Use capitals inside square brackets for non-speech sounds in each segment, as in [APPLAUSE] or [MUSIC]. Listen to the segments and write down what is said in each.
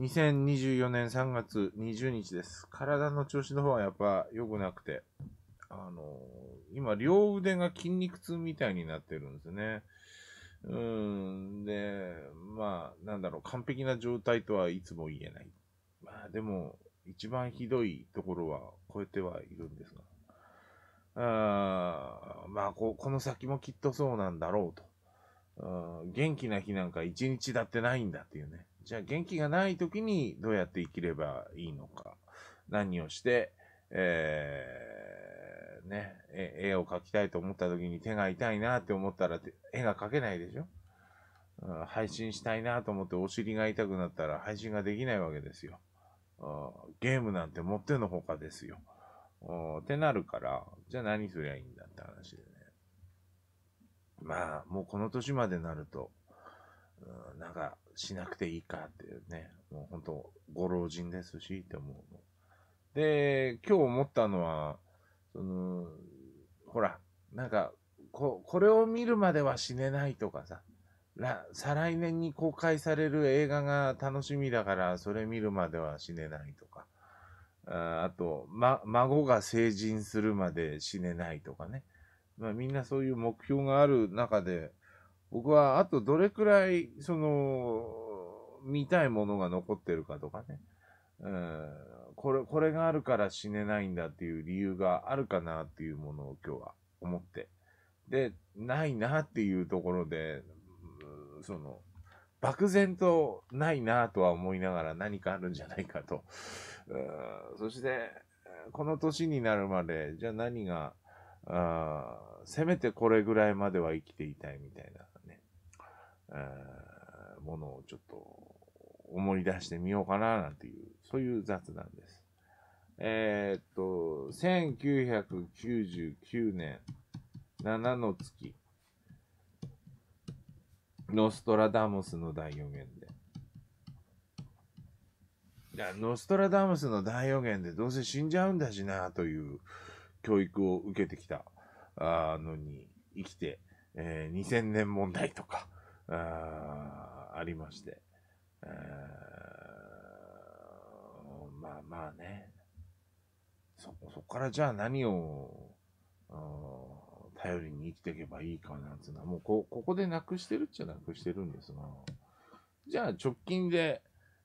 2024年3月20日です。体の調子の方はやっぱ良くなくて、あのー、今、両腕が筋肉痛みたいになってるんですね。うん、で、まあ、なんだろう、完璧な状態とはいつも言えない。まあ、でも、一番ひどいところは超えてはいるんですが。あまあこ、この先もきっとそうなんだろうと。元気な日なんか一日だってないんだっていうね。じゃあ元気がない時にどうやって生きればいいのか、何をして、えー、ね、絵を描きたいと思った時に手が痛いなって思ったら絵が描けないでしょ、うん、配信したいなと思ってお尻が痛くなったら配信ができないわけですよ。うん、ゲームなんて持ってのほかですよ。うん、ってなるから、じゃあ何すりゃいいんだって話でね。まあ、もうこの年までなると、なんか、しなくていいかっていうね、もう本当ご老人ですしって思うの。で、今日思ったのは、その、ほら、なんか、こ、これを見るまでは死ねないとかさ、再来年に公開される映画が楽しみだから、それ見るまでは死ねないとか、ああと、ま、孫が成人するまで死ねないとかね。まあみんなそういう目標がある中で、僕はあとどれくらい、その、見たいものが残ってるかとかね。うん、これ、これがあるから死ねないんだっていう理由があるかなっていうものを今日は思って。で、ないなっていうところで、うん、その、漠然とないなとは思いながら何かあるんじゃないかと。そして、この年になるまで、じゃあ何が、あせめてこれぐらいまでは生きていたいみたいな。えものをちょっと思い出してみようかな、なんていう、そういう雑談です。えー、っと、1999年7の月、ノストラダムスの大予言で。いや、ノストラダムスの大予言でどうせ死んじゃうんだしな、という教育を受けてきたあのに生きて、えー、2000年問題とか、あありまして、まあまあね、そ、そこからじゃあ何を、頼りに生きていけばいいかなんつうのは、もうこ、ここでなくしてるっちゃなくしてるんですが、じゃあ直近で、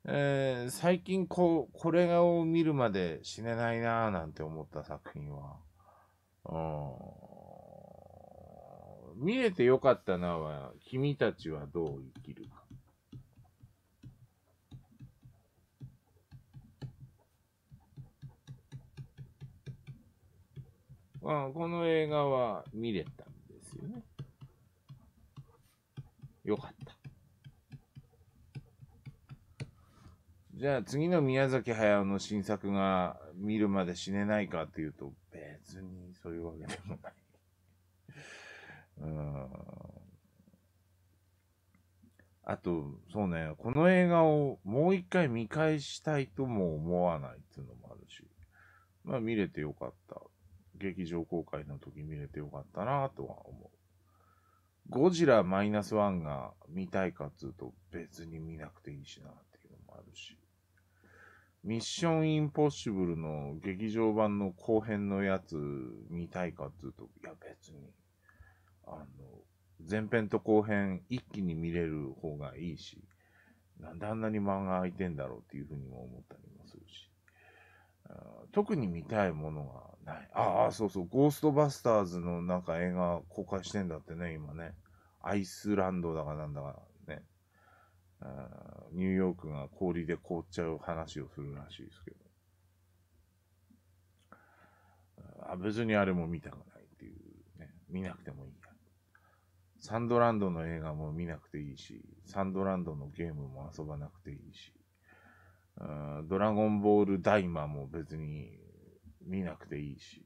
えー、最近こう、これを見るまで死ねないなぁなんて思った作品は、うん、見れてよかったなは、君たちはどう生きるか。うん、この映画は見れたんですよね。よかった。じゃあ次の宮崎駿の新作が見るまで死ねないかというと、別にそういうわけでもない。あと、そうね、この映画をもう一回見返したいとも思わないっていうのもあるし、まあ見れてよかった。劇場公開の時見れてよかったなとは思う。ゴジラマイナスワンが見たいかっつうと別に見なくていいしなっていうのもあるし。ミッションインポッシブルの劇場版の後編のやつ見たいかっつうと、いや別にあの、前編と後編一気に見れる方がいいし、なんであんなに漫画空いてんだろうっていうふうにも思ったりもするし、特に見たいものがない。ああ、そうそう、ゴーストバスターズのなんか映画公開してんだってね、今ね。アイスランドだかなんだかね。ニューヨークが氷で凍っちゃう話をするらしいですけど。あ別にあれも見たくないっていうね。見なくてもいいサンドランドの映画も見なくていいし、サンドランドのゲームも遊ばなくていいし、うんドラゴンボールダイマーも別に見なくていいし、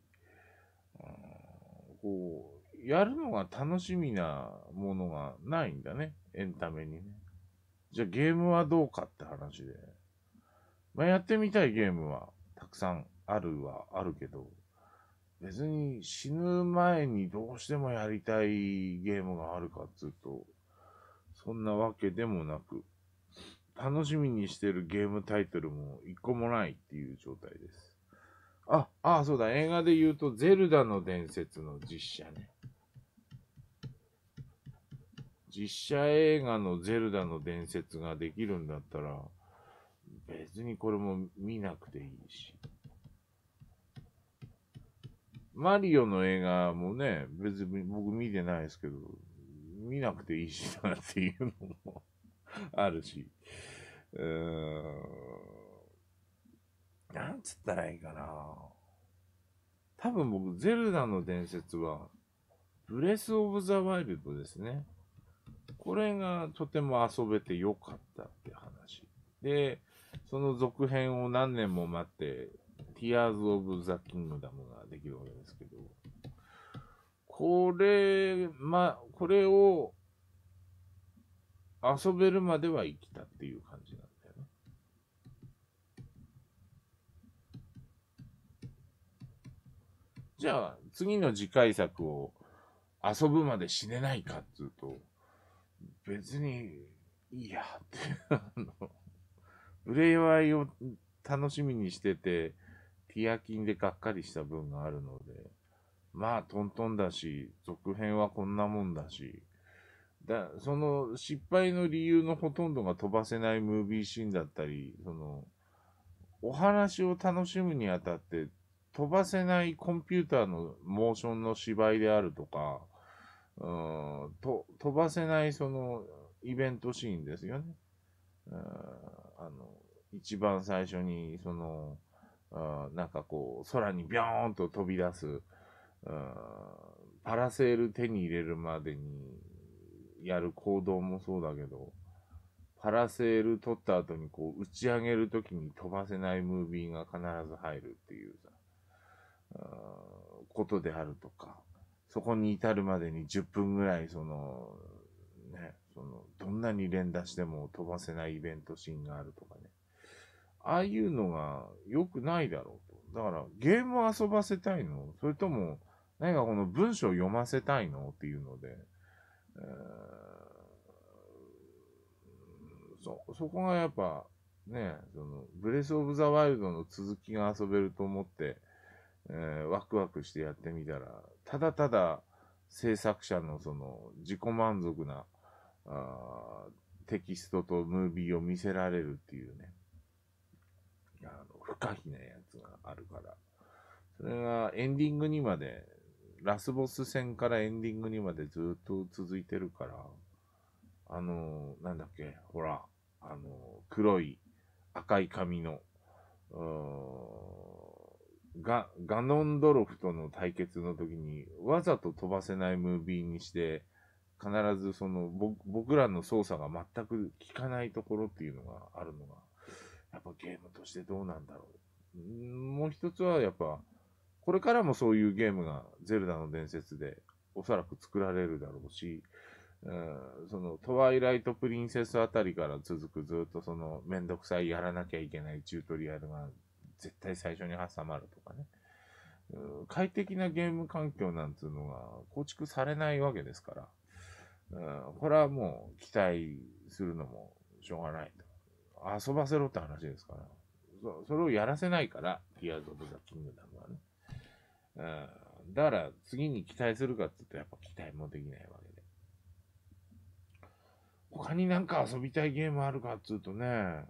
こう、やるのが楽しみなものがないんだね、エンタメにね。じゃあゲームはどうかって話で。まあ、やってみたいゲームはたくさんあるはあるけど、別に死ぬ前にどうしてもやりたいゲームがあるかっつうと、そんなわけでもなく、楽しみにしてるゲームタイトルも一個もないっていう状態です。あ、あ、そうだ、映画で言うと、ゼルダの伝説の実写ね。実写映画のゼルダの伝説ができるんだったら、別にこれも見なくていいし。マリオの映画もね、別に僕見てないですけど、見なくていいしなっていうのも [LAUGHS] あるし、うーん、なんつったらいいかな。多分僕、ゼルダの伝説は、ブレス・オブ・ザ・ワイルドですね。これがとても遊べてよかったって話。で、その続編を何年も待って、ティアーズ・オブ・ザ・キングダムができるわこれ、ま、これを遊べるまでは生きたっていう感じなんだよね。じゃあ、次の次回作を遊ぶまで死ねないかっつうと、別にいいやってあの、ブレわいを楽しみにしてて、ティアキンでがっかりした分があるので、まあトントンだし、続編はこんなもんだし、だその失敗の理由のほとんどが飛ばせないムービーシーンだったり、そのお話を楽しむにあたって飛ばせないコンピューターのモーションの芝居であるとか、うんと飛ばせないそのイベントシーンですよね。うんあの一番最初にそのあなんかこう空にビョーンと飛び出すパラセール手に入れるまでにやる行動もそうだけど、パラセール取った後にこう打ち上げる時に飛ばせないムービーが必ず入るっていうさ、うことであるとか、そこに至るまでに10分ぐらいその、ね、その、どんなに連打しても飛ばせないイベントシーンがあるとかね。ああいうのが良くないだろうと。だから、ゲームを遊ばせたいのそれとも、何かこの文章を読ませたいのっていうので、えー、そ、そこがやっぱ、ね、その、ブレスオブザワイルドの続きが遊べると思って、えー、ワクワクしてやってみたら、ただただ制作者のその、自己満足な、あテキストとムービーを見せられるっていうね、あの、不可避なやつがあるから、それがエンディングにまでラスボス戦からエンディングにまでずっと続いてるから、あのー、なんだっけ、ほら、あのー、黒い、赤い髪の、ガ、ガノンドロフとの対決の時に、わざと飛ばせないムービーにして、必ずその、僕らの操作が全く効かないところっていうのがあるのが、やっぱゲームとしてどうなんだろう。もう一つはやっぱ、これからもそういうゲームがゼルダの伝説でおそらく作られるだろうし、うん、そのトワイライトプリンセスあたりから続くずっとそのめんどくさいやらなきゃいけないチュートリアルが絶対最初に挟まるとかね。うん、快適なゲーム環境なんていうのが構築されないわけですから、うん、これはもう期待するのもしょうがないと。遊ばせろって話ですから。そそれをやらせないから、ティアーズ・オブ・ザ・キングダムはね。うん。だから、次に期待するかって言うと、やっぱ期待もできないわけで。他になんか遊びたいゲームあるかって言うとね、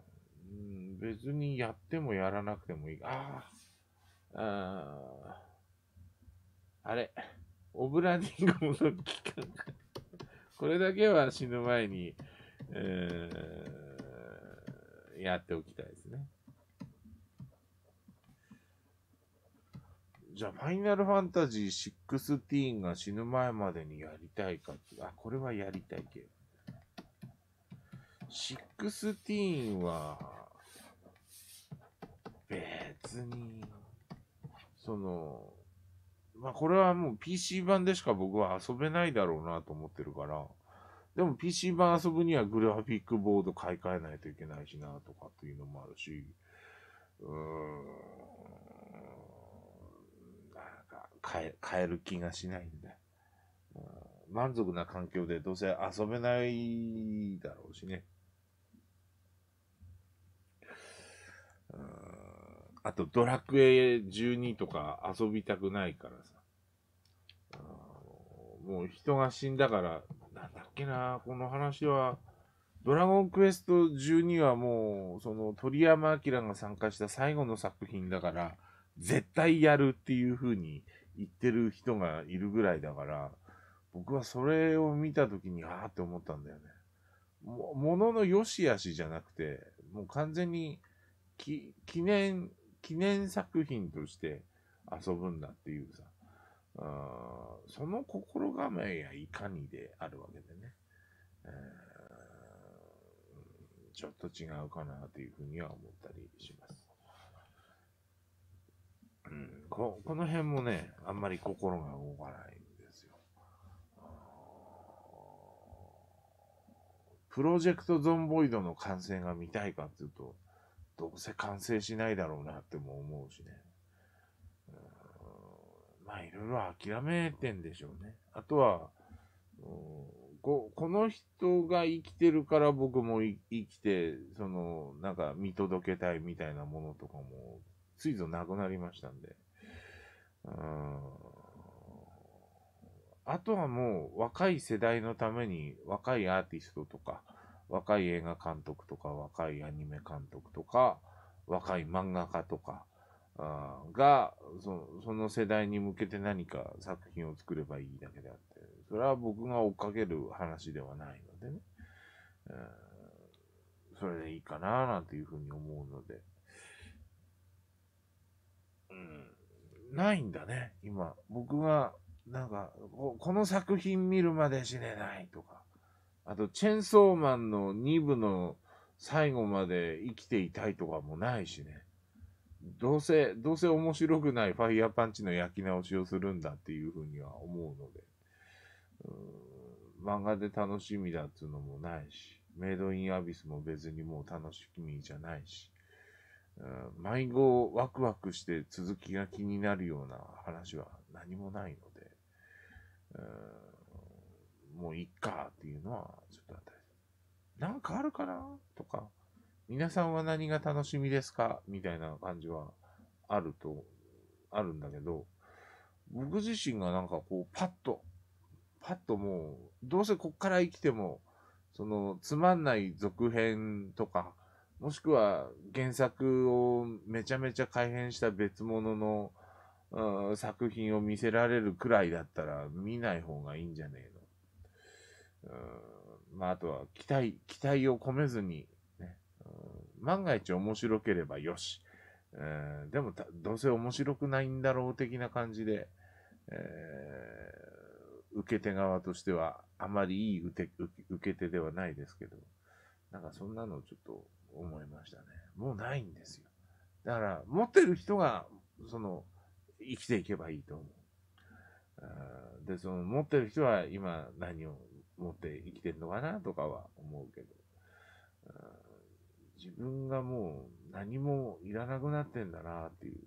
うん、別にやってもやらなくてもいい。ああ、ああれ、オブラディンゴの期間これだけは死ぬ前に、えー、やっておきたいですね。じゃあ、ファイナルファンタジー16が死ぬ前までにやりたいかって、あ、これはやりたいけど。16は、別に、その、まあ、これはもう PC 版でしか僕は遊べないだろうなと思ってるから、でも PC 版遊ぶにはグラフィックボード買い替えないといけないしなとかっていうのもあるし、うーん。変え、変える気がしないんだ、うん。満足な環境でどうせ遊べないだろうしね。うん、あと、ドラクエ12とか遊びたくないからさ。うん、もう人が死んだから、なんだっけな、この話は、ドラゴンクエスト12はもう、その鳥山明が参加した最後の作品だから、絶対やるっていう風に言ってる人がいるぐらいだから、僕はそれを見たときに、ああって思ったんだよね。も、ものの良し悪しじゃなくて、もう完全に、き、記念、記念作品として遊ぶんだっていうさ、その心構えやいかにであるわけでね、ちょっと違うかなというふうには思ったりします。うん、ここの辺もね、あんまり心が動かないんですよ。プロジェクトゾンボイドの完成が見たいかっていうと、どうせ完成しないだろうなっても思うしね。うん、まあ、いろいろ諦めてんでしょうね。あとは、ここの人が生きてるから僕も生きて、その、なんか見届けたいみたいなものとかも水素なくなりましたんで。うん。あとはもう若い世代のために若いアーティストとか、若い映画監督とか、若いアニメ監督とか、若い漫画家とか、あがそ、その世代に向けて何か作品を作ればいいだけであって、それは僕が追っかける話ではないのでね、うん、それでいいかななんていうふうに思うので、ないんだね、今。僕が、なんかこ、の作品見るまで死ねないとか。あと、チェンソーマンの2部の最後まで生きていたいとかもないしね。どうせ、どうせ面白くないファイヤーパンチの焼き直しをするんだっていうふうには思うので。漫画で楽しみだっていうのもないし、メイドインアビスも別にもう楽しみじゃないし。迷子ワクワクして続きが気になるような話は何もないので、もういっかっていうのはちょっとあったりなんかあるかなとか、皆さんは何が楽しみですかみたいな感じはあると、あるんだけど、僕自身がなんかこうパッと、パッともう、どうせこっから生きても、そのつまんない続編とかもしくは原作をめちゃめちゃ改変した別物の、作品を見せられるくらいだったら見ない方がいいんじゃねえの。うん、まあ、あとは期待、期待を込めずに、ね、うん、万が一面白ければよし。でもどうせ面白くないんだろう的な感じで、えー、受け手側としてはあまりいい受け手ではないですけど、なんかそんなのちょっと思いましたね。もうないんですよ。だから、持ってる人が、その、生きていけばいいと思う。で、その、持ってる人は今何を持って生きてるのかなとかは思うけど、自分がもう何もいらなくなってんだなっていう。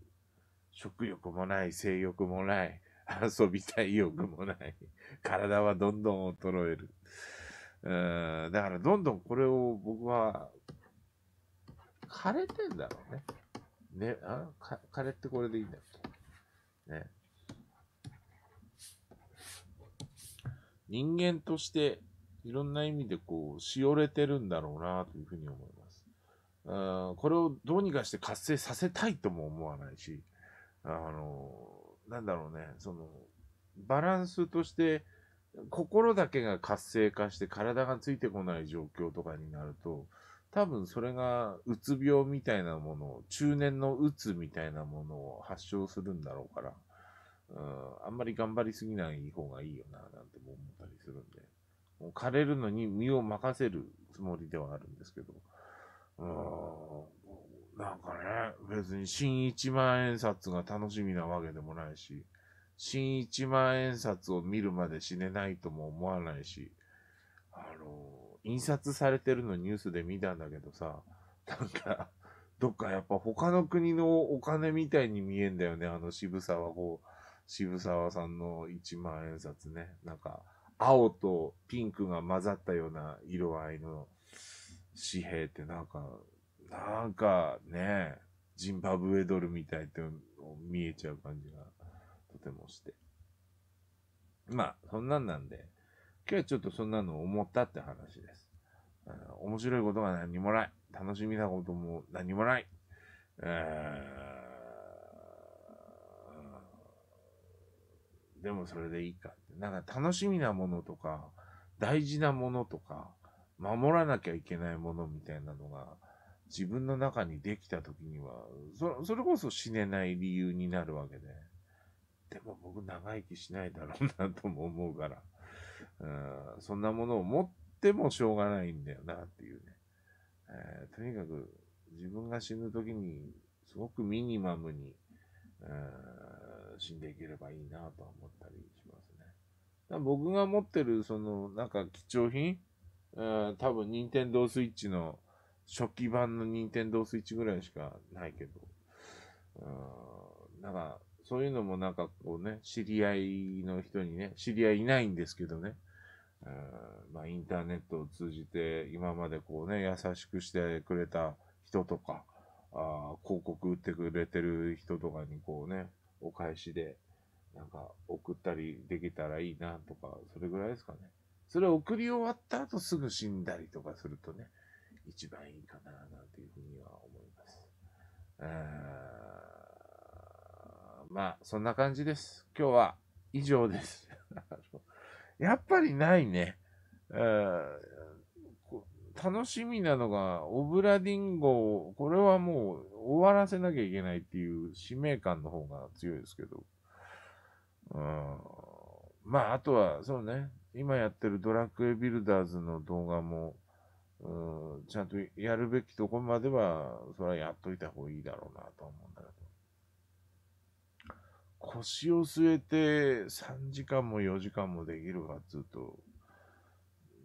食欲もない、性欲もない、遊びたい欲もない。体はどんどん衰える。だからどんどんこれを僕は枯れてんだろうね。ね、あ枯れってこれでいいんだっけね。人間としていろんな意味でこう、しおれてるんだろうなというふうに思います。あこれをどうにかして活性させたいとも思わないし、あのなんだろうね、その、バランスとして、心だけが活性化して体がついてこない状況とかになると、多分それがうつ病みたいなものを、中年のうつみたいなものを発症するんだろうから、うん、あんまり頑張りすぎない方がいいよな、なんても思ったりするんで、もう枯れるのに身を任せるつもりではあるんですけど、うん、なんかね、別に新一万円札が楽しみなわけでもないし、新一万円札を見るまで死ねないとも思わないし、あの印刷されてるのニュースで見たんだけどさ、なんか、どっかやっぱ他の国のお金みたいに見えんだよね、あの渋沢こう、渋沢さんの一万円札ね。なんか、青とピンクが混ざったような色合いの紙幣ってなんか、なんかね、ジンバブエドルみたいって見えちゃう感じがとてもして。まあ、そんなんなんで、今日はちょっとそんなの思ったって話です。面白いことが何もない。楽しみなことも何もない。でもそれでいいかって。なんか楽しみなものとか、大事なものとか、守らなきゃいけないものみたいなのが、自分の中にできたときには、そそれこそ死ねない理由になるわけで。でも僕長生きしないだろうなとも思うから。うん、そんなものを持ってもしょうがないんだよなっていうね。えー、とにかく自分が死ぬ時にすごくミニマムに、え死んでいければいいなとは思ったりしますね。だ僕が持ってるそのなんか貴重品、うん、多分任天堂スイッチの初期版の任天堂スイッチぐらいしかないけど、うん、なんかそういうのもなんかこうね、知り合いの人にね、知り合いいないんですけどね、まあ、インターネットを通じて今までこうね優しくしてくれた人とかあ広告売ってくれてる人とかにこうねお返しでなんか送ったりできたらいいなとかそれぐらいですかねそれ送り終わった後すぐ死んだりとかするとね一番いいかななんていうふうには思いますまあそんな感じです今日は以上です [LAUGHS] やっぱりないね。楽しみなのが、オブラディンゴを、これはもう終わらせなきゃいけないっていう使命感の方が強いですけど。うん、まあ、あとは、そうね、今やってるドラクエビルダーズの動画も、うちゃんとやるべきとこまでは、それはやっといた方がいいだろうなと思うんだけど。腰を据えて3時間も4時間もできるかっつうと、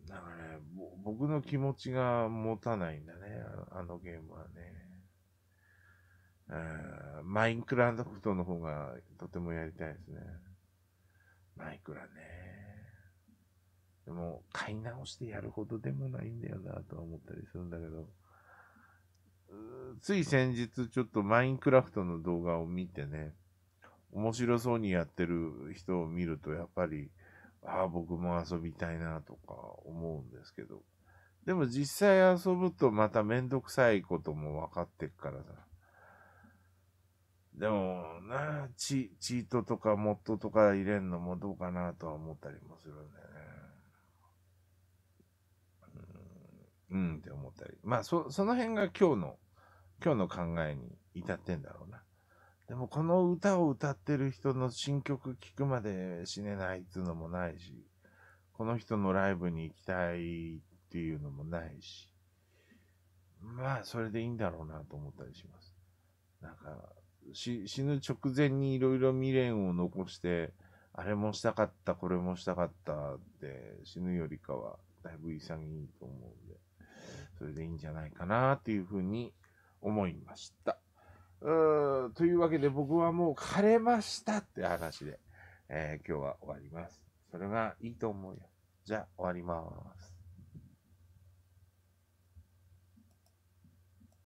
だかかね、僕の気持ちが持たないんだね、あのゲームはね。マインクラフトの方がとてもやりたいですね。マイクラね。でも、買い直してやるほどでもないんだよなとは思ったりするんだけど、つい先日ちょっとマインクラフトの動画を見てね、面白そうにやってる人を見ると、やっぱり、ああ、僕も遊びたいなとか思うんですけど。でも実際遊ぶとまためんどくさいことも分かってっからさ。でもな、チチートとかモッドとか入れんのもどうかなとは思ったりもするんだよね。うん、うんって思ったり。まあ、そ、その辺が今日の、今日の考えに至ってんだろうな。でもこの歌を歌ってる人の新曲聴くまで死ねないっていうのもないし、この人のライブに行きたいっていうのもないし、まあ、それでいいんだろうなと思ったりします。なんか、死ぬ直前にいろいろ未練を残して、あれもしたかった、これもしたかったって死ぬよりかは、だいぶ潔いと思うんで、それでいいんじゃないかなっていうふうに思いました。うん、というわけで僕はもう枯れましたって話で、えー、今日は終わります。それがいいと思うよ。じゃあ終わります。